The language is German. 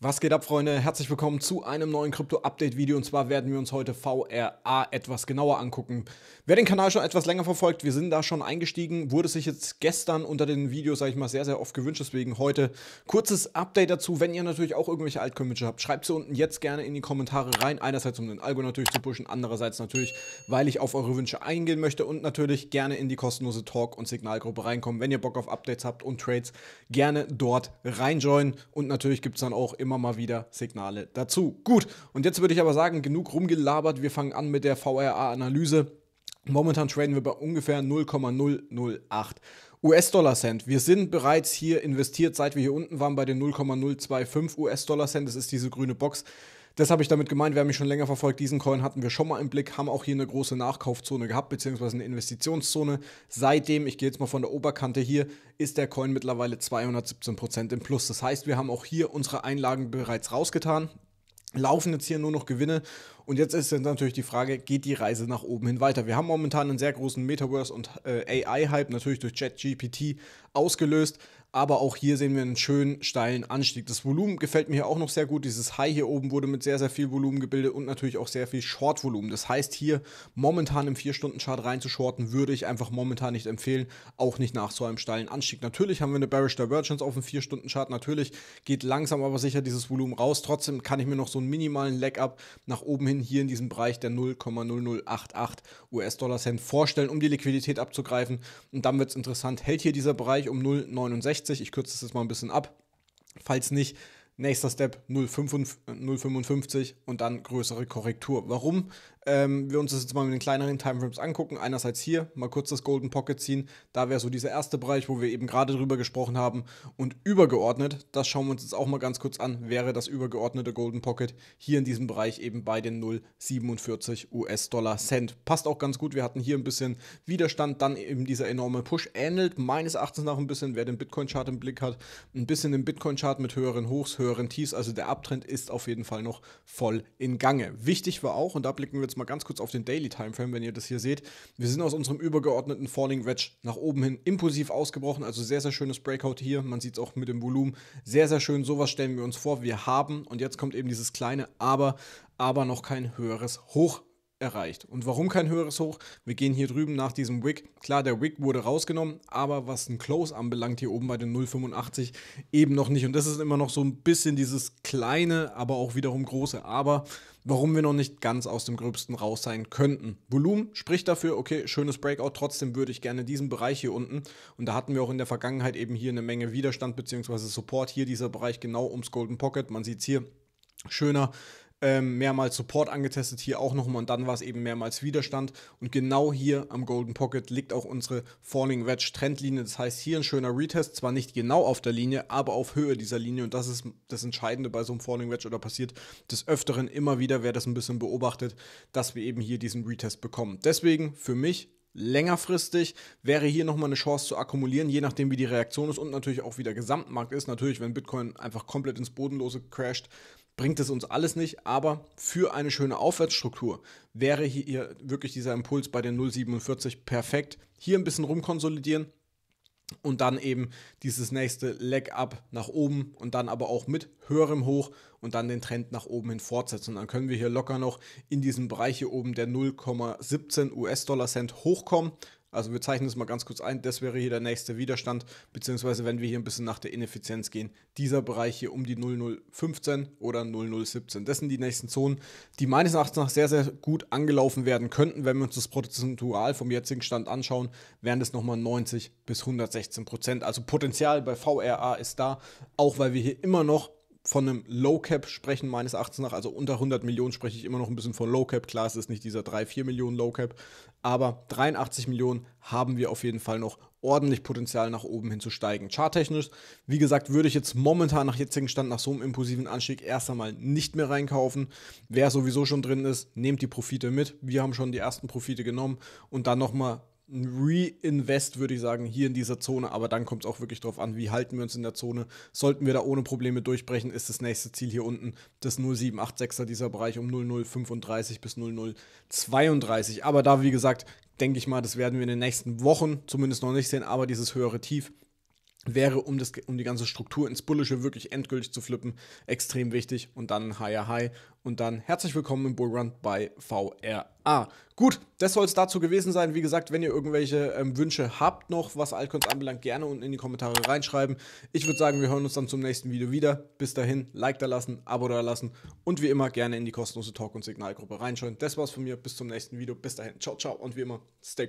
Was geht ab, Freunde? Herzlich willkommen zu einem neuen Krypto-Update-Video. Und zwar werden wir uns heute VRA etwas genauer angucken. Wer den Kanal schon etwas länger verfolgt, wir sind da schon eingestiegen, wurde sich jetzt gestern unter den Videos, sage ich mal, sehr, sehr oft gewünscht. Deswegen heute kurzes Update dazu. Wenn ihr natürlich auch irgendwelche altcoin habt, schreibt sie unten jetzt gerne in die Kommentare rein. Einerseits, um den Algo natürlich zu pushen, andererseits natürlich, weil ich auf eure Wünsche eingehen möchte und natürlich gerne in die kostenlose Talk- und Signalgruppe reinkommen. Wenn ihr Bock auf Updates habt und Trades, gerne dort reinjoinen. Und natürlich gibt es dann auch immer immer mal wieder Signale dazu. Gut, und jetzt würde ich aber sagen, genug rumgelabert. Wir fangen an mit der VRA-Analyse. Momentan traden wir bei ungefähr 0,008 US-Dollar-Cent. Wir sind bereits hier investiert, seit wir hier unten waren bei den 0,025 US-Dollar-Cent. Das ist diese grüne Box. Das habe ich damit gemeint. Wer mich schon länger verfolgt, diesen Coin hatten wir schon mal im Blick, haben auch hier eine große Nachkaufzone gehabt, beziehungsweise eine Investitionszone. Seitdem, ich gehe jetzt mal von der Oberkante hier, ist der Coin mittlerweile 217% im Plus. Das heißt, wir haben auch hier unsere Einlagen bereits rausgetan laufen jetzt hier nur noch Gewinne und jetzt ist natürlich die Frage, geht die Reise nach oben hin weiter? Wir haben momentan einen sehr großen Metaverse- und äh, AI-Hype, natürlich durch ChatGPT ausgelöst. Aber auch hier sehen wir einen schönen steilen Anstieg. Das Volumen gefällt mir hier auch noch sehr gut. Dieses High hier oben wurde mit sehr, sehr viel Volumen gebildet und natürlich auch sehr viel Short-Volumen. Das heißt, hier momentan im 4-Stunden-Chart reinzuschorten, würde ich einfach momentan nicht empfehlen. Auch nicht nach so einem steilen Anstieg. Natürlich haben wir eine Bearish Divergence auf dem 4-Stunden-Chart. Natürlich geht langsam aber sicher dieses Volumen raus. Trotzdem kann ich mir noch so einen minimalen Leg-Up nach oben hin Aktien hier in diesem Bereich der 0,0088 US-Dollar Cent vorstellen, um die Liquidität abzugreifen. Und dann wird es interessant, hält hier dieser Bereich um 0,69, ich kürze das jetzt mal ein bisschen ab, falls nicht, Nächster Step 0,55 und dann größere Korrektur. Warum ähm, wir uns das jetzt mal mit den kleineren Timeframes angucken. Einerseits hier, mal kurz das Golden Pocket ziehen. Da wäre so dieser erste Bereich, wo wir eben gerade drüber gesprochen haben. Und übergeordnet, das schauen wir uns jetzt auch mal ganz kurz an, wäre das übergeordnete Golden Pocket hier in diesem Bereich eben bei den 0,47 US-Dollar Cent. Passt auch ganz gut. Wir hatten hier ein bisschen Widerstand, dann eben dieser enorme Push. Ähnelt meines Erachtens nach ein bisschen, wer den Bitcoin-Chart im Blick hat, ein bisschen den Bitcoin-Chart mit höheren Hochs, höheren Tiefs. Also der Abtrend ist auf jeden Fall noch voll in Gange. Wichtig war auch, und da blicken wir jetzt mal ganz kurz auf den Daily Timeframe, wenn ihr das hier seht. Wir sind aus unserem übergeordneten Falling Wedge nach oben hin impulsiv ausgebrochen, also sehr, sehr schönes Breakout hier. Man sieht es auch mit dem Volumen. Sehr, sehr schön, sowas stellen wir uns vor. Wir haben, und jetzt kommt eben dieses kleine Aber, aber noch kein höheres Hoch erreicht. Und warum kein höheres Hoch? Wir gehen hier drüben nach diesem Wick. Klar, der Wick wurde rausgenommen, aber was ein Close anbelangt, hier oben bei den 0,85 eben noch nicht. Und das ist immer noch so ein bisschen dieses kleine, aber auch wiederum große Aber, warum wir noch nicht ganz aus dem Gröbsten raus sein könnten. Volumen spricht dafür, okay, schönes Breakout, trotzdem würde ich gerne diesen Bereich hier unten. Und da hatten wir auch in der Vergangenheit eben hier eine Menge Widerstand bzw. Support. Hier dieser Bereich genau ums Golden Pocket. Man sieht es hier, schöner ähm, mehrmals Support angetestet, hier auch nochmal und dann war es eben mehrmals Widerstand. Und genau hier am Golden Pocket liegt auch unsere Falling Wedge Trendlinie. Das heißt, hier ein schöner Retest, zwar nicht genau auf der Linie, aber auf Höhe dieser Linie. Und das ist das Entscheidende bei so einem Falling Wedge oder passiert des Öfteren immer wieder, wer das ein bisschen beobachtet, dass wir eben hier diesen Retest bekommen. Deswegen für mich längerfristig wäre hier nochmal eine Chance zu akkumulieren, je nachdem wie die Reaktion ist und natürlich auch wie der Gesamtmarkt ist. Natürlich, wenn Bitcoin einfach komplett ins Bodenlose crasht, bringt es uns alles nicht, aber für eine schöne Aufwärtsstruktur wäre hier wirklich dieser Impuls bei den 0,47 perfekt. Hier ein bisschen rumkonsolidieren und dann eben dieses nächste Leg up nach oben und dann aber auch mit höherem Hoch und dann den Trend nach oben hin fortsetzen. Dann können wir hier locker noch in diesem Bereich hier oben der 0,17 US-Dollar Cent hochkommen also wir zeichnen es mal ganz kurz ein, das wäre hier der nächste Widerstand, beziehungsweise wenn wir hier ein bisschen nach der Ineffizienz gehen, dieser Bereich hier um die 0015 oder 0017. Das sind die nächsten Zonen, die meines Erachtens nach sehr, sehr gut angelaufen werden könnten. Wenn wir uns das prozentual vom jetzigen Stand anschauen, wären das nochmal 90 bis 116 Prozent. Also Potenzial bei VRA ist da, auch weil wir hier immer noch von einem Low Cap sprechen, meines Erachtens nach. Also unter 100 Millionen spreche ich immer noch ein bisschen von Low Cap. Klar, es ist nicht dieser 3, 4 Millionen Low Cap. Aber 83 Millionen haben wir auf jeden Fall noch ordentlich Potenzial nach oben hin zu steigen. Charttechnisch, wie gesagt, würde ich jetzt momentan nach jetzigem Stand, nach so einem impulsiven Anstieg erst einmal nicht mehr reinkaufen. Wer sowieso schon drin ist, nehmt die Profite mit. Wir haben schon die ersten Profite genommen und dann nochmal ein Reinvest, würde ich sagen, hier in dieser Zone. Aber dann kommt es auch wirklich darauf an, wie halten wir uns in der Zone. Sollten wir da ohne Probleme durchbrechen, ist das nächste Ziel hier unten das 0786er, dieser Bereich um 0035 bis 0032. Aber da, wie gesagt, denke ich mal, das werden wir in den nächsten Wochen zumindest noch nicht sehen. Aber dieses höhere Tief wäre, um, das, um die ganze Struktur ins Bullische wirklich endgültig zu flippen, extrem wichtig. Und dann Higher High und dann herzlich willkommen im Bullrun bei VRA. Gut, das soll es dazu gewesen sein. Wie gesagt, wenn ihr irgendwelche ähm, Wünsche habt noch, was Altcoins anbelangt, gerne unten in die Kommentare reinschreiben. Ich würde sagen, wir hören uns dann zum nächsten Video wieder. Bis dahin, Like da lassen, Abo da lassen und wie immer gerne in die kostenlose Talk- und Signalgruppe reinschauen. Das war's von mir. Bis zum nächsten Video. Bis dahin. Ciao, ciao und wie immer, stay cool.